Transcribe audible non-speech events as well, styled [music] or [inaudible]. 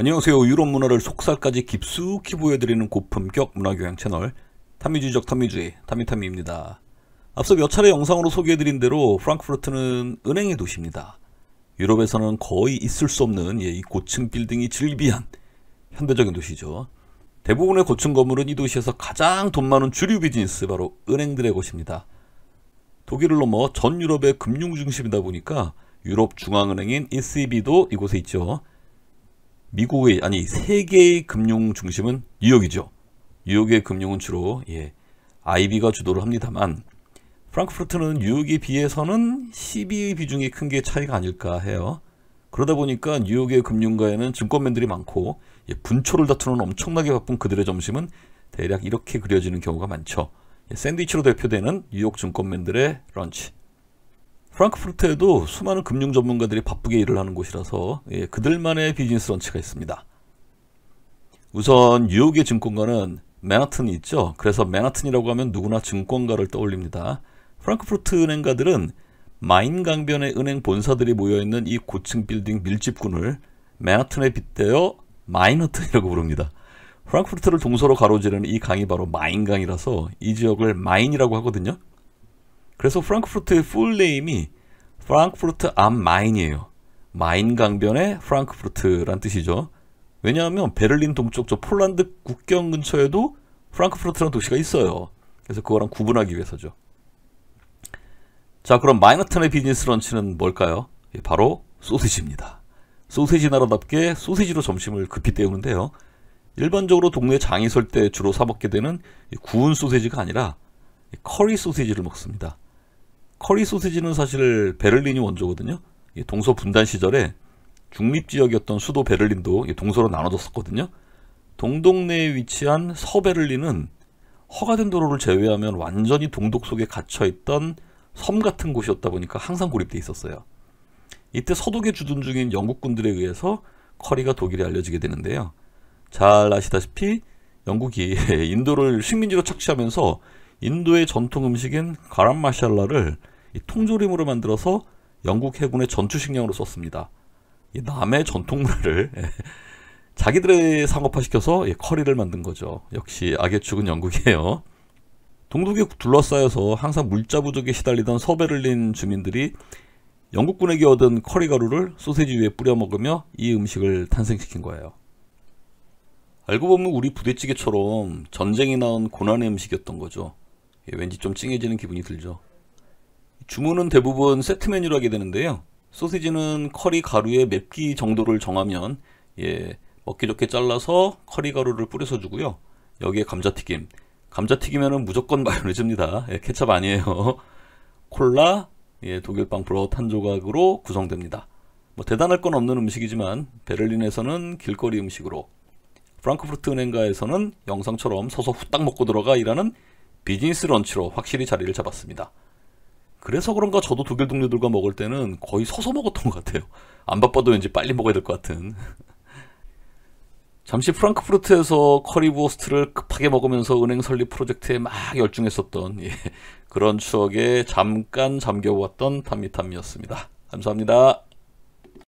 안녕하세요. 유럽 문화를 속살까지 깊숙이 보여드리는 고품격 문화교양 채널 타미주적 타미주의 타미타미입니다. 앞서 몇 차례 영상으로 소개해드린 대로 프랑크푸르트는 은행의 도시입니다. 유럽에서는 거의 있을 수 없는 예, 이 고층 빌딩이 즐비한 현대적인 도시죠. 대부분의 고층 건물은 이 도시에서 가장 돈 많은 주류 비즈니스 바로 은행들의 곳입니다. 독일을 넘어 전 유럽의 금융 중심이다 보니까 유럽 중앙은행인 ECB도 이곳에 있죠. 미국의 아니 세계의 금융 중심은 뉴욕이죠. 뉴욕의 금융은 주로 예, IB가 주도를 합니다만 프랑크푸르트는 뉴욕에 비해서는 12의 비중이 큰 게 차이가 아닐까 해요. 그러다 보니까 뉴욕의 금융가에는 증권맨들이 많고 예, 분초를 다투는 엄청나게 바쁜 그들의 점심은 대략 이렇게 그려지는 경우가 많죠. 예, 샌드위치로 대표되는 뉴욕 증권맨들의 런치. 프랑크푸르트에도 수많은 금융 전문가들이 바쁘게 일을 하는 곳이라서 예, 그들만의 비즈니스 런치가 있습니다. 우선 뉴욕의 증권가는 맨하튼이 있죠. 그래서 맨하튼이라고 하면 누구나 증권가를 떠올립니다. 프랑크푸르트 은행가들은 마인 강변의 은행 본사들이 모여있는 이 고층 빌딩 밀집군을 맨하튼에 빗대어 마인하튼이라고 부릅니다. 프랑크푸르트를 동서로 가로지르는 이 강이 바로 마인강이라서 이 지역을 마인이라고 하거든요. 그래서 프랑크푸르트의 풀네임이 프랑크푸르트 암 마인이에요. 마인 강변의 프랑크푸르트란 뜻이죠. 왜냐하면 베를린 동쪽 저 폴란드 국경 근처에도 프랑크푸르트라는 도시가 있어요. 그래서 그거랑 구분하기 위해서죠. 자 그럼 마이너턴의 비즈니스 런치는 뭘까요? 예, 바로 소세지입니다소세지 나라답게 소세지로 점심을 급히 때우는데요. 일반적으로 동네 장이 설 때 주로 사 먹게 되는 구운 소세지가 아니라 커리 소세지를 먹습니다. 커리 소시지는 사실 베를린이 원조거든요. 동서 분단 시절에 중립 지역이었던 수도 베를린도 동서로 나눠졌었거든요. 동동내에 위치한 서베를린은 허가된 도로를 제외하면 완전히 동독 속에 갇혀 있던 섬 같은 곳이었다 보니까 항상 고립돼 있었어요. 이때 서독에 주둔 중인 영국군들에 의해서 커리가 독일에 알려지게 되는데요. 잘 아시다시피 영국이 [laughs] 인도를 식민지로 착취하면서 인도의 전통 음식인 가람 마샬라를 통조림으로 만들어서 영국 해군의 전투식량으로 썼습니다. 남의 전통 문화를 예, 자기들의 상업화시켜서 커리를 만든 거죠. 역시 악의 축은 영국이에요. 동독에 둘러싸여서 항상 물자 부족에 시달리던 서베를린 주민들이 영국군에게 얻은 커리 가루를 소세지 위에 뿌려 먹으며 이 음식을 탄생시킨 거예요. 알고 보면 우리 부대찌개처럼 전쟁이 나온 고난의 음식이었던 거죠. 예, 왠지 좀 찡해지는 기분이 들죠. 주문은 대부분 세트 메뉴로 하게 되는데요. 소시지는 커리 가루의 맵기 정도를 정하면 예, 먹기 좋게 잘라서 커리 가루를 뿌려서 주고요. 여기에 감자튀김. 감자튀김에는 무조건 [laughs] 마요네즈입니다. 예, 케찹 아니에요. [laughs] 콜라, 예, 독일빵 브라웃 한 조각으로 구성됩니다. 뭐 대단할 건 없는 음식이지만 베를린에서는 길거리 음식으로 프랑크푸르트 은행가에서는 영상처럼 서서 후딱 먹고 들어가 일하는 비즈니스 런치로 확실히 자리를 잡았습니다. 그래서 그런가 저도 독일 동료들과 먹을 때는 거의 서서 먹었던 것 같아요. 안 바빠도 왠지 빨리 먹어야 될 것 같은. 잠시 프랑크푸르트에서 커리부어스트를 급하게 먹으면서 은행 설립 프로젝트에 막 열중했었던 예, 그런 추억에 잠깐 잠겨왔던 탐미탐이었습니다. 감사합니다.